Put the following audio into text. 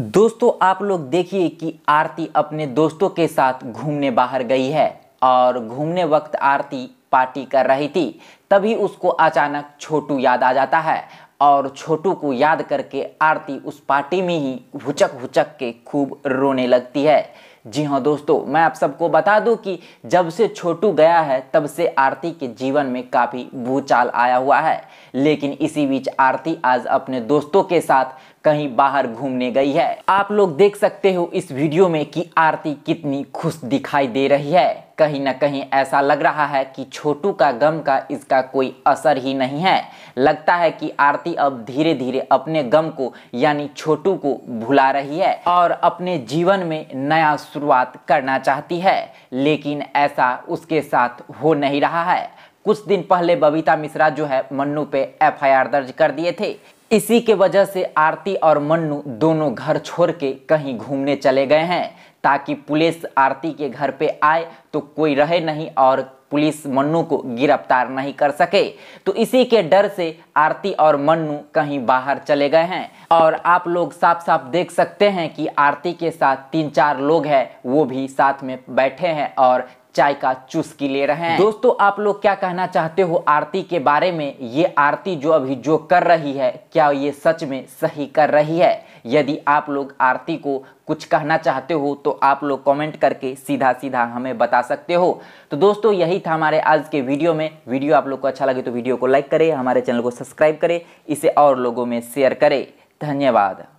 दोस्तों आप लोग देखिए कि आरती अपने दोस्तों के साथ घूमने बाहर गई है और घूमने वक्त आरती पार्टी कर रही थी तभी उसको अचानक छोटू याद आ जाता है और छोटू को याद करके आरती उस पार्टी में ही हुचक हुचक के खूब रोने लगती है जी हाँ दोस्तों मैं आप सबको बता दूं कि जब से छोटू गया है तब से आरती के जीवन में काफ़ी भूचाल आया हुआ है लेकिन इसी बीच आरती आज अपने दोस्तों के साथ कहीं बाहर घूमने गई है आप लोग देख सकते हो इस वीडियो में कि आरती कितनी खुश दिखाई दे रही है कहीं ना कहीं ऐसा लग रहा है कि छोटू का गम का इसका कोई असर ही नहीं है लगता है कि आरती अब धीरे धीरे अपने गम को यानी छोटू को भुला रही है और अपने जीवन में नया शुरुआत करना चाहती है लेकिन ऐसा उसके साथ हो नहीं रहा है कुछ दिन पहले बबीता मिश्रा जो है मन्नू पे एफआईआर दर्ज कर दिए थे इसी के वजह से आरती और मन्नू दोनों घर छोड़ के कहीं घूमने चले गए हैं ताकि पुलिस आरती के घर पे आए तो कोई रहे नहीं और पुलिस मन्नू को गिरफ्तार नहीं कर सके तो इसी के डर से आरती और मन्नू कहीं बाहर चले गए हैं और आप लोग साफ साफ देख सकते हैं कि आरती के साथ तीन चार लोग हैं वो भी साथ में बैठे हैं और चाय का चुस्की ले रहे हैं दोस्तों आप लोग क्या कहना चाहते हो आरती के बारे में ये आरती जो अभी जो कर रही है क्या ये सच में सही कर रही है यदि आप लोग आरती को कुछ कहना चाहते हो तो आप लोग कमेंट करके सीधा सीधा हमें बता बता सकते हो तो दोस्तों यही था हमारे आज के वीडियो में वीडियो आप लोग को अच्छा लगे तो वीडियो को लाइक करें हमारे चैनल को सब्सक्राइब करें इसे और लोगों में शेयर करें धन्यवाद